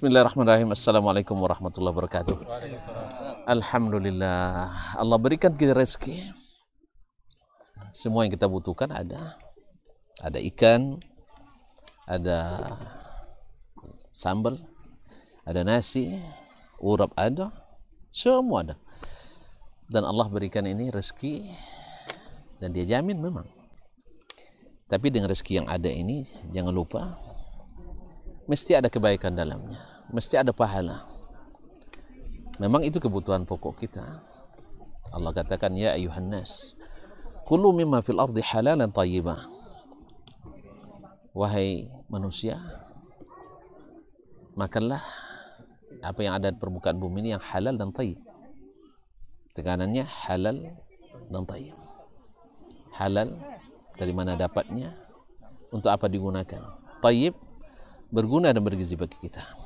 Bismillahirrahmanirrahim. Assalamualaikum warahmatullahi wabarakatuh. Alhamdulillah. Allah berikan kita rezeki. Semua yang kita butuhkan ada. Ada ikan, ada sambal, ada nasi, urap ada, semua ada. Dan Allah berikan ini rezeki dan dia jamin memang. Tapi dengan rezeki yang ada ini jangan lupa mesti ada kebaikan dalamnya mesti ada pahala. Memang itu kebutuhan pokok kita. Allah katakan ya ayuhan nas kulu mimma fil ardi halalan tayyibah. Wahai manusia, makanlah apa yang ada di permukaan bumi ini yang halal dan taib. Tekanannya halal dan taib. Halal dari mana dapatnya? Untuk apa digunakan? Taib berguna dan bergizi bagi kita.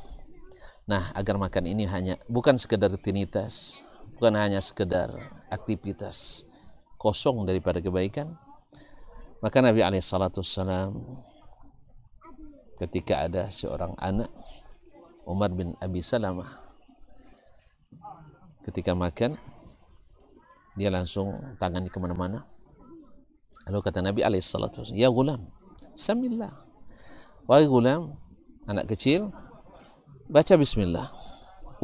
Nah, agar makan ini hanya bukan sekedar rutinitas, bukan hanya sekedar aktivitas kosong daripada kebaikan. Maka Nabi Alaihissalam ketika ada seorang anak Umar bin Abi Salamah ketika makan dia langsung tangannya kemana-mana lalu kata Nabi alaihissalam ya gulam samillah wahai gulam anak kecil baca bismillah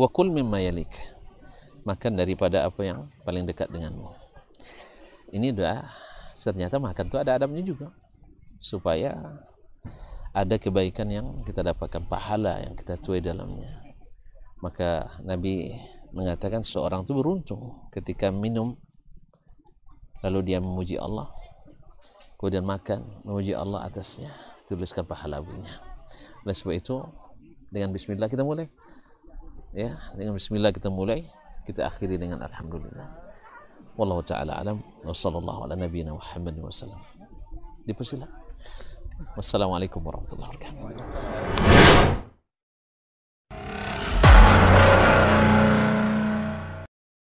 wa kul mimma yalik makan daripada apa yang paling dekat denganmu ini doa ternyata makan itu ada adabnya juga supaya ada kebaikan yang kita dapatkan pahala yang kita tuai dalamnya maka Nabi mengatakan seorang itu beruntung ketika minum lalu dia memuji Allah kemudian makan memuji Allah atasnya tuliskan pahala baginya oleh sebab itu dengan bismillah kita mulai ya dengan bismillah kita mulai kita akhiri dengan alhamdulillah wallahu taala alam wa sallallahu ala nabiyyina muhammadin wa sallam dipersilakan wassalamualaikum warahmatullahi wabarakatuh